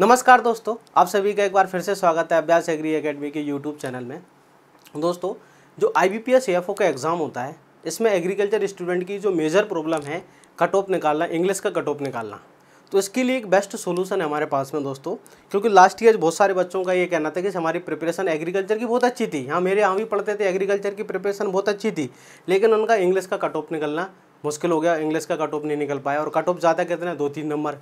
नमस्कार दोस्तों आप सभी का एक बार फिर से स्वागत है अभ्यास एग्री एकेडमी के यूट्यूब चैनल में दोस्तों जो I B P S F O का एग्ज़ाम होता है इसमें एग्रीकल्चर स्टूडेंट की जो मेजर प्रॉब्लम है कट ऑफ निकालना इंग्लिश का कट ऑफ निकालना तो इसके लिए एक बेस्ट सोल्यूशन है हमारे पास में दोस्तों क्योंकि लास्ट ईयर बहुत सारे बच्चों का ये कहना था कि हमारी प्रिपरेशन एग्रीकल्चर की बहुत अच्छी थी हाँ मेरे यहाँ भी पढ़ते थे एग्रीकल्चर की प्रिपरेशन बहुत अच्छी थी लेकिन उनका इंग्लिश का कट ऑफ निकलना मुश्किल हो गया इंग्लिश का कट ऑफ नहीं निकल पाया और कट ऑफ ज़्यादा कहते हैं दो तीन नंबर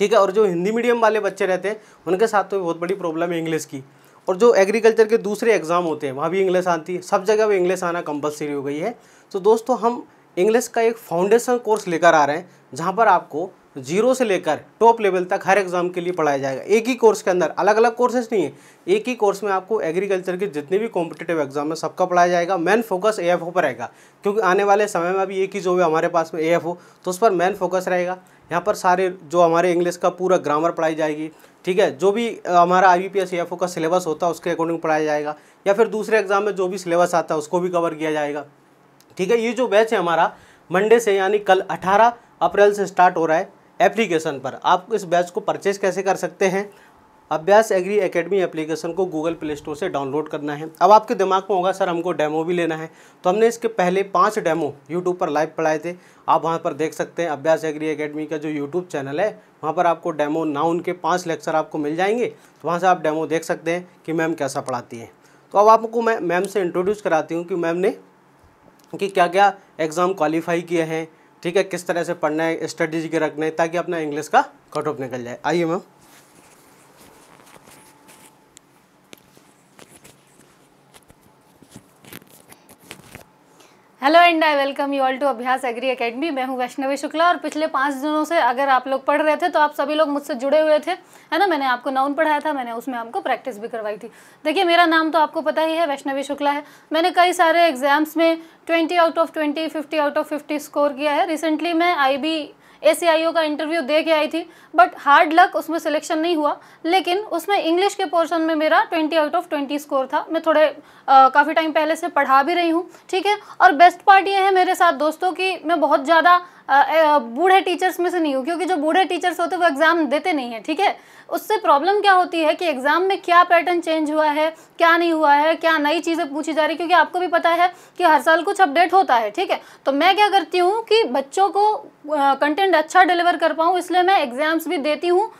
ठीक है और जो हिंदी मीडियम वाले बच्चे रहते हैं उनके साथ तो बहुत बड़ी प्रॉब्लम है इंग्लिश की और जो एग्रीकल्चर के दूसरे एग्ज़ाम होते हैं वहाँ भी इंग्लिश आती है सब जगह वो इंग्लिश आना कंपलसरी हो गई है तो दोस्तों हम इंग्लिश का एक फाउंडेशन कोर्स लेकर आ रहे हैं जहाँ पर आपको जीरो से लेकर टॉप लेवल तक हर एग्ज़ाम के लिए पढ़ाया जाएगा एक ही कोर्स के अंदर अलग अलग कोर्सेज नहीं है एक ही कोर्स में आपको एग्रीकल्चर के जितने भी कॉम्पिटेटिव एग्जाम है सबका पढ़ाया जाएगा main focus A F O पर रहेगा क्योंकि आने वाले समय में अभी एक ही जो है हमारे पास में ए एफ ओ तो उस पर मेन फोकस रहेगा यहाँ पर सारे जो हमारे इंग्लिश का पूरा ग्रामर पढ़ाई जाएगी ठीक है जो भी हमारा I B P S F O का सिलेबस होता है उसके अकॉर्डिंग पढ़ाया जाएगा या फिर दूसरे एग्जाम में जो भी सिलेबस आता है उसको भी कवर किया जाएगा ठीक है ये जो बैच है हमारा मंडे से यानी कल अठारह अप्रैल से स्टार्ट हो रहा है एप्लीकेशन पर आप इस बैच को परचेज कैसे कर सकते हैं अभ्यास एग्री एकेडमी एप्लीकेशन को गूगल प्ले स्टोर से डाउनलोड करना है अब आपके दिमाग में होगा सर हमको डेमो भी लेना है तो हमने इसके पहले पांच डेमो यूट्यूब पर लाइव पढ़ाए थे आप वहां पर देख सकते हैं अभ्यास एग्री एकेडमी का जो यूट्यूब चैनल है वहां पर आपको डेमो नाउन के पाँच लेक्चर आपको मिल जाएंगे तो वहाँ से आप डेमो देख सकते हैं कि मैम कैसा पढ़ाती है तो अब आपको मैं मैम से इंट्रोड्यूस कराती हूँ कि मैम ने कि क्या क्या एग्ज़ाम क्वालिफाई किए हैं ठीक है किस तरह से पढ़ना है स्टडीज के रखना है ताकि अपना इंग्लिश का कट ऑफ निकल जाए आइए ma'am hello and I welcome you all to Abhyas agri academy मैं हूं वैष्णवी शुक्ला और पिछले पाँच दिनों से अगर आप लोग पढ़ रहे थे तो आप सभी लोग मुझसे जुड़े हुए थे है ना मैंने आपको नाउन पढ़ाया था मैंने उसमें आपको प्रैक्टिस भी करवाई थी देखिए मेरा नाम तो आपको पता ही है वैष्णवी शुक्ला है मैंने कई सारे एग्जाम्स में twenty out of twenty fifty out of fifty score किया है रिसेंटली मैं आई ए का इंटरव्यू दे के आई थी बट हार्ड लक उसमें सिलेक्शन नहीं हुआ लेकिन उसमें इंग्लिश के पोर्शन में मेरा twenty out of twenty score था मैं थोड़े काफ़ी टाइम पहले से पढ़ा भी रही हूँ ठीक है और बेस्ट पार्ट ये है मेरे साथ दोस्तों की मैं बहुत ज़्यादा बूढ़े टीचर्स में से नहीं हूँ क्योंकि जो बूढ़े टीचर्स होते हैं वो एग्ज़ाम देते नहीं हैं ठीक है उससे प्रॉब्लम क्या होती है कि एग्ज़ाम में क्या पैटर्न चेंज हुआ है क्या नहीं हुआ है क्या नई चीज़ें पूछी जा रही क्योंकि आपको भी पता है कि हर साल कुछ अपडेट होता है ठीक है तो मैं क्या करती हूँ कि बच्चों को कंटेंट अच्छा डिलीवर कर पाऊँ इसलिए मैं एग्ज़ाम्स भी देती हूँ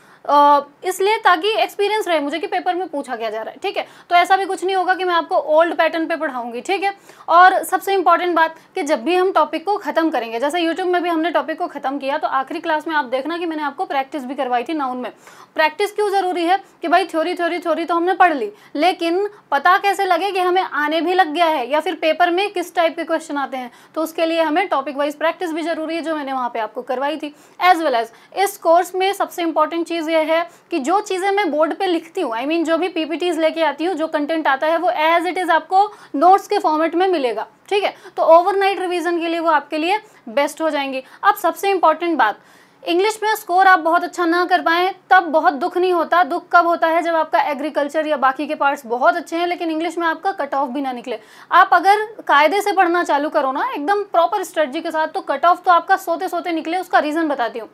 इसलिए ताकि एक्सपीरियंस रहे मुझे कि पेपर में पूछा क्या जा रहा है ठीक है तो ऐसा भी कुछ नहीं होगा कि मैं आपको ओल्ड पैटर्न पे पढ़ाऊंगी ठीक है और सबसे इंपॉर्टेंट बात कि जब भी हम टॉपिक को खत्म करेंगे जैसे यूट्यूब में भी हमने टॉपिक को खत्म किया तो आखिरी क्लास में आप देखना कि मैंने आपको प्रैक्टिस भी करवाई थी नाउन में प्रैक्टिस क्यों ज़रूरी है कि भाई थ्योरी थ्योरी थ्योरी तो हमने पढ़ ली लेकिन पता कैसे लगे कि हमें आने भी लग गया है या फिर पेपर में किस टाइप के क्वेश्चन आते हैं तो उसके लिए हमें टॉपिक वाइज प्रैक्टिस भी जरूरी है जो मैंने वहाँ पर आपको करवाई थी एज वेल एज इस कोर्स में सबसे इंपॉर्टेंट चीज़ ये है कि जो चीज़ें मैं बोर्ड पे लिखती हूँ आई मीन जो भी पीपीटीज लेके आती हूँ जो कंटेंट आता है वो एज इट इज़ आपको नोट्स के फॉर्मेट में मिलेगा ठीक है तो ओवरनाइट रिविजन के लिए वो आपके लिए बेस्ट हो जाएंगी अब सबसे इंपॉर्टेंट बात इंग्लिश में स्कोर आप बहुत अच्छा ना कर पाए तब बहुत दुख नहीं होता दुख कब होता है जब आपका एग्रीकल्चर या बाकी के पार्ट्स बहुत अच्छे हैं लेकिन इंग्लिश में आपका कट ऑफ भी ना निकले आप अगर कायदे से पढ़ना चालू करो ना एकदम प्रॉपर स्ट्रेटजी के साथ तो कट ऑफ तो आपका सोते सोते निकले उसका रीज़न बताती हूँ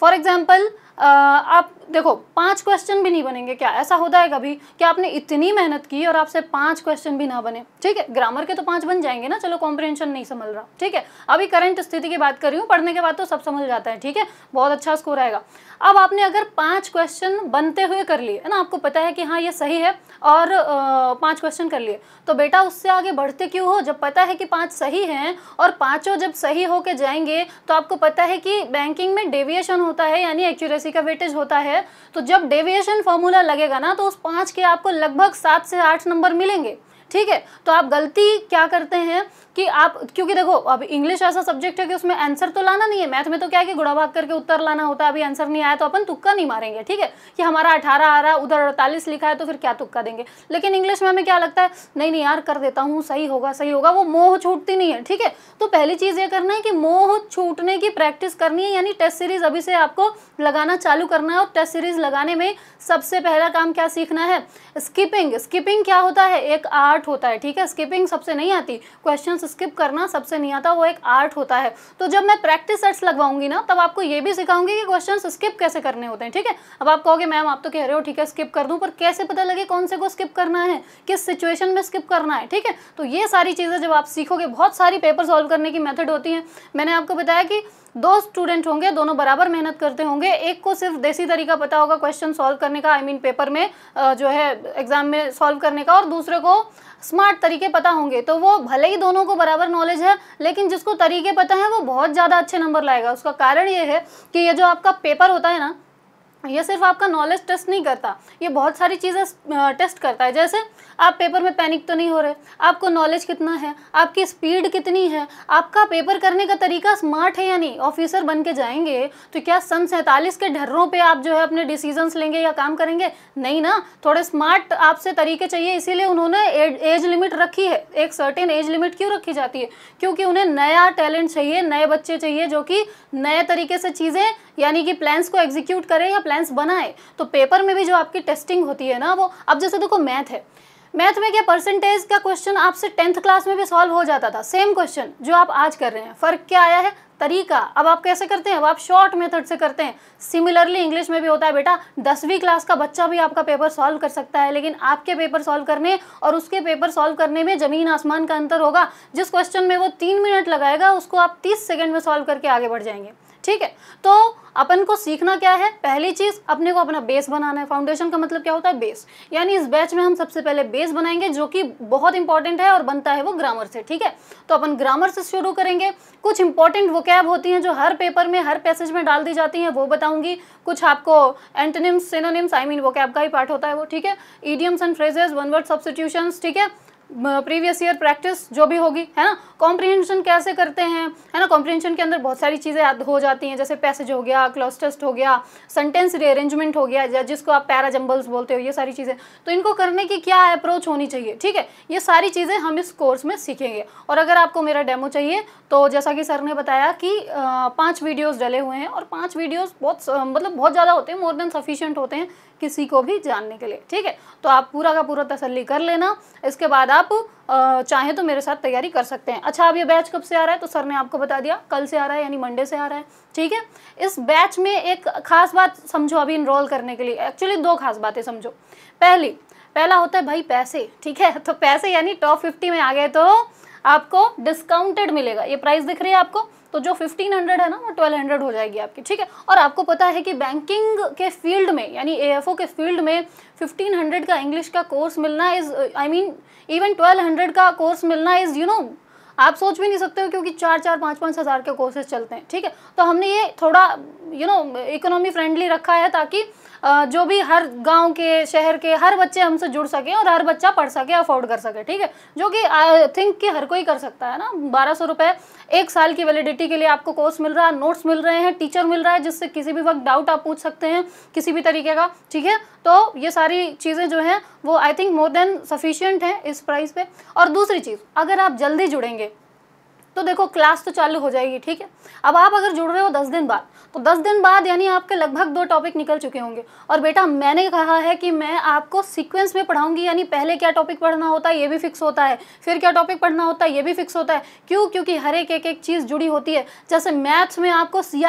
फॉर एग्जाम्पल आप देखो पांच क्वेश्चन भी नहीं बनेंगे क्या ऐसा होता है कभी कि आपने इतनी मेहनत की और आपसे पांच क्वेश्चन भी ना बने ठीक है ग्रामर के तो पांच बन जाएंगे ना चलो कॉम्प्रिहेंशन नहीं समझ रहा ठीक है अभी करंट स्थिति की बात कर रही हूँ पढ़ने के बाद तो सब समझ जाता है ठीक है बहुत अच्छा स्कोर आएगा अब आपने अगर पाँच क्वेश्चन बनते हुए कर लिए है ना आपको पता है कि हाँ ये सही है और पाँच क्वेश्चन कर लिए तो बेटा उससे आगे बढ़ते क्यों हो जब पता है कि पाँच सही हैं और पाँचों जब सही होके जाएंगे तो आपको पता है कि बैंकिंग में डेविएशन होता है यानी एक्यूरेसी किसी का वेटेज होता है तो जब डेविएशन फॉर्मूला लगेगा ना तो उस पाँच के आपको लगभग सात से आठ नंबर मिलेंगे ठीक है तो आप गलती क्या करते हैं कि आप क्योंकि देखो अब इंग्लिश ऐसा सब्जेक्ट है कि उसमें आंसर तो लाना नहीं है मैथ में तो क्या है कि गुड़ा भाग करके उत्तर लाना होता है अभी आंसर नहीं आया तो अपन तुक्का नहीं मारेंगे ठीक है कि हमारा अठारह आ रहा है उधर अड़तालीस लिखा है तो फिर क्या तुक्का देंगे लेकिन इंग्लिश में हमें क्या लगता है नहीं नहीं यार कर देता हूँ सही होगा सही होगा वो मोह छूटती नहीं है ठीक है तो पहली चीज़ ये करना है कि मोह छूटने की प्रैक्टिस करनी है यानी टेस्ट सीरीज अभी से आपको लगाना चालू करना है और टेस्ट सीरीज लगाने में सबसे पहला काम क्या सीखना है स्किपिंग स्किपिंग क्या होता है एक आर्ट होता है ठीक है स्किपिंग सबसे नहीं आती क्वेश्चन सेंटेंस स्किप करना सबसे नहीं आता वो एक आर्ट होता है तो जब मैं प्रैक्टिस सेट्स लगवाऊंगी ना तब आपको ये भी सिखाऊंगी कि क्वेश्चन स्किप कैसे करने होते हैं ठीक है अब आप कहोगे मैम आप तो कह रहे हो ठीक है स्किप कर दूँ पर कैसे पता लगे कौन से को स्किप करना है किस सिचुएशन में स्किप करना है ठीक है तो ये सारी चीज़ें जब आप सीखोगे बहुत सारी पेपर सॉल्व करने की मेथड होती हैं मैंने आपको बताया कि दो स्टूडेंट होंगे दोनों बराबर मेहनत करते होंगे एक को सिर्फ देसी तरीका पता होगा क्वेश्चन सॉल्व करने का I I mean mean, paper में जो है एग्जाम में सॉल्व करने का और दूसरे को स्मार्ट तरीके पता होंगे तो वो भले ही दोनों को बराबर नॉलेज है लेकिन जिसको तरीके पता है वो बहुत ज़्यादा अच्छे नंबर लाएगा उसका कारण ये है कि ये जो आपका पेपर होता है ना ये सिर्फ आपका नॉलेज टेस्ट नहीं करता ये बहुत सारी चीज़ें टेस्ट करता है जैसे आप पेपर में पैनिक तो नहीं हो रहे आपको नॉलेज कितना है आपकी स्पीड कितनी है आपका पेपर करने का तरीका स्मार्ट है या नहीं ऑफिसर बन के जाएंगे तो क्या सन सैंतालीस के ढर्रों पे आप जो है अपने डिसीजंस लेंगे या काम करेंगे नहीं ना थोड़े स्मार्ट आपसे तरीके चाहिए इसीलिए उन्होंने एज लिमिट रखी है एक सर्टेन एज लिमिट क्यों रखी जाती है क्योंकि उन्हें नया टैलेंट चाहिए नए बच्चे चाहिए जो कि नए तरीके से चीज़ें यानी कि प्लान्स को एग्जीक्यूट करें या प्लान्स बनाए तो पेपर में भी जो आपकी टेस्टिंग होती है ना वो अब जैसे देखो मैथ है मैथ में क्या परसेंटेज का क्वेश्चन आपसे टेंथ क्लास में भी सॉल्व हो जाता था सेम क्वेश्चन जो आप आज कर रहे हैं फर्क क्या आया है तरीका अब आप कैसे करते हैं अब आप शॉर्ट मेथड से करते हैं सिमिलरली इंग्लिश में भी होता है बेटा दसवीं क्लास का बच्चा भी आपका पेपर सॉल्व कर सकता है लेकिन आपके पेपर सॉल्व करने और उसके पेपर सॉल्व करने में ज़मीन आसमान का अंतर होगा जिस क्वेश्चन में वो तीन मिनट लगाएगा उसको आप तीस सेकेंड में सॉल्व करके आगे बढ़ जाएंगे ठीक है तो अपन को सीखना क्या है पहली चीज़ अपने को अपना बेस बनाना है फाउंडेशन का मतलब क्या होता है बेस यानी इस बैच में हम सबसे पहले बेस बनाएंगे जो कि बहुत इंपॉर्टेंट है और बनता है वो ग्रामर से ठीक है तो अपन ग्रामर से शुरू करेंगे कुछ इंपॉर्टेंट वोकैब होती हैं जो हर पेपर में हर पैसेज में डाल दी जाती हैं वो बताऊंगी कुछ आपको antonyms synonyms I mean vocab का ही पार्ट होता है वो ठीक है idioms and phrases one word substitution ठीक है प्रीवियस ईयर प्रैक्टिस जो भी होगी है ना कॉम्प्रीहेंशन कैसे करते हैं है ना कॉम्प्रीहेंशन के अंदर बहुत सारी चीज़ें हो जाती हैं जैसे पैसेज हो गया क्लॉस टेस्ट हो गया सेंटेंस रीअरेंजमेंट हो गया जिसको आप पैराजम्बल्स बोलते हो ये सारी चीज़ें तो इनको करने की क्या अप्रोच होनी चाहिए ठीक है ये सारी चीज़ें हम इस कोर्स में सीखेंगे और अगर आपको मेरा डेमो चाहिए तो जैसा कि सर ने बताया कि पाँच वीडियोज़ डले हुए हैं और पाँच वीडियोज़ बहुत मतलब बहुत ज़्यादा होते हैं मोर देन सफिशियंट होते हैं किसी को भी जानने के लिए ठीक है तो आप पूरा का पूरा तसली कर लेना इसके बाद आप आप चाहे तो मेरे साथ तैयारी कर सकते हैं अच्छा अब ये बैच कब से आ रहा है तो सर ने आपको बता दिया कल से आ रहा है यानी मंडे से आ रहा है ठीक है इस बैच में एक खास बात समझो अभी इनरोल करने के लिए एक्चुअली दो खास बातें समझो पहली पहला होता है भाई पैसे ठीक है तो पैसे यानी टॉप फिफ्टी में आ गए तो आपको डिस्काउंटेड मिलेगा ये प्राइस दिख रही है आपको तो जो 1500 है ना वो 1200 हो जाएगी आपकी ठीक है और आपको पता है कि बैंकिंग के फील्ड में यानी एएफओ के फील्ड में 1500 का इंग्लिश का कोर्स मिलना इज़ आई मीन इवन 1200 का कोर्स मिलना इज़ यू नो आप सोच भी नहीं सकते हो क्योंकि चार चार पाँच पाँच हज़ार के कोर्सेज चलते हैं ठीक है तो हमने ये थोड़ा यू नो इकोनॉमी फ्रेंडली रखा है ताकि जो भी हर गांव के शहर के हर बच्चे हमसे जुड़ सके और हर बच्चा पढ़ सके अफोर्ड कर सके ठीक है जो कि आई थिंक कि हर कोई कर सकता है ना बारह सौ रुपये एक साल की वैलिडिटी के लिए आपको कोर्स मिल रहा है नोट्स मिल रहे हैं टीचर मिल रहा है जिससे किसी भी वक्त डाउट आप पूछ सकते हैं किसी भी तरीके का ठीक है तो ये सारी चीज़ें जो हैं वो I think more than sufficient हैं इस प्राइस पे और दूसरी चीज़ अगर आप जल्दी जुड़ेंगे तो देखो क्लास तो चालू हो जाएगी ठीक है अब आप अगर जुड़ रहे हो दस दिन बाद तो दस दिन बाद यानी आपके लगभग दो टॉपिक निकल चुके होंगे और बेटा मैंने कहा है कि मैं आपको सीक्वेंस में पढ़ाऊंगी यानी पहले क्या टॉपिक पढ़ना होता है ये भी फिक्स होता है फिर क्या टॉपिक पढ़ना होता है ये भी फिक्स होता है क्यों क्योंकि हर एक एक, एक चीज़ जुड़ी होती है जैसे मैथ्स में आपको सी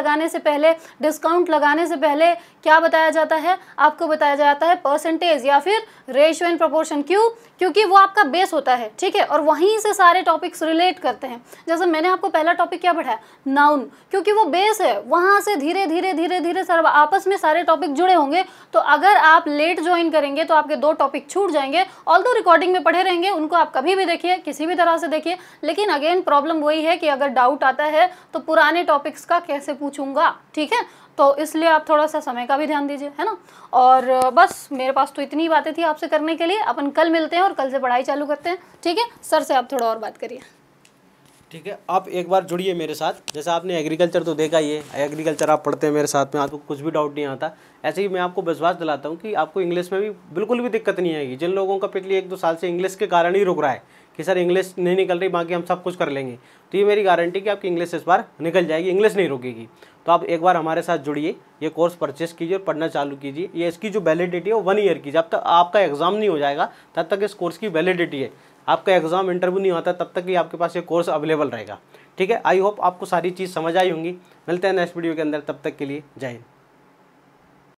लगाने से पहले डिस्काउंट लगाने से पहले क्या बताया जाता है आपको बताया जाता है परसेंटेज या फिर रेशियो एंड प्रपोर्शन क्यों क्योंकि वो आपका बेस होता है ठीक है और वहीं से सारे टॉपिक्स रिलेट करते सकते हैं जैसे मैंने आपको पहला टॉपिक क्या पढ़ाया नाउन क्योंकि वो बेस है वहाँ से धीरे धीरे धीरे धीरे सर आपस में सारे टॉपिक जुड़े होंगे तो अगर आप लेट ज्वाइन करेंगे तो आपके दो टॉपिक छूट जाएंगे ऑल रिकॉर्डिंग में पढ़े रहेंगे उनको आप कभी भी देखिए किसी भी तरह से देखिए लेकिन अगेन प्रॉब्लम वही है कि अगर डाउट आता है तो पुराने टॉपिक्स का कैसे पूछूंगा ठीक है तो इसलिए आप थोड़ा सा समय का भी ध्यान दीजिए है ना और बस मेरे पास तो इतनी बातें थी आपसे करने के लिए अपन कल मिलते हैं और कल से पढ़ाई चालू करते हैं ठीक है सर से आप थोड़ा और बात करिए ठीक है आप एक बार जुड़िए मेरे साथ जैसे आपने एग्रीकल्चर तो देखा ही है एग्रीकल्चर आप पढ़ते हैं मेरे साथ में आपको कुछ भी डाउट नहीं आता ऐसे ही मैं आपको विश्वास दिलाता हूँ कि आपको इंग्लिश में भी बिल्कुल भी दिक्कत नहीं आएगी जिन लोगों का पिछले एक दो साल से इंग्लिश के कारण ही रुक रहा है कि सर इंग्लिश नहीं निकल रही बाकी हम सब कुछ कर लेंगे तो ये मेरी गारंटी कि आपकी इंग्लिश इस बार निकल जाएगी इंग्लिश नहीं रुकेगी तो आप एक बार हमारे साथ जुड़िए ये कोर्स परचेस कीजिए और पढ़ना चालू कीजिए ये इसकी जो वैलिडिटी है वो वन ईयर की जब तक आपका एग्ज़ाम नहीं हो जाएगा तब तक इस कोर्स की वैलिडिटी है आपका एग्ज़ाम इंटरव्यू नहीं होता तब तक ही आपके पास ये कोर्स अवेलेबल रहेगा ठीक है आई होप आपको सारी चीज़ समझ आई होंगी मिलते हैं नेक्स्ट वीडियो के अंदर तब तक के लिए जय हिंद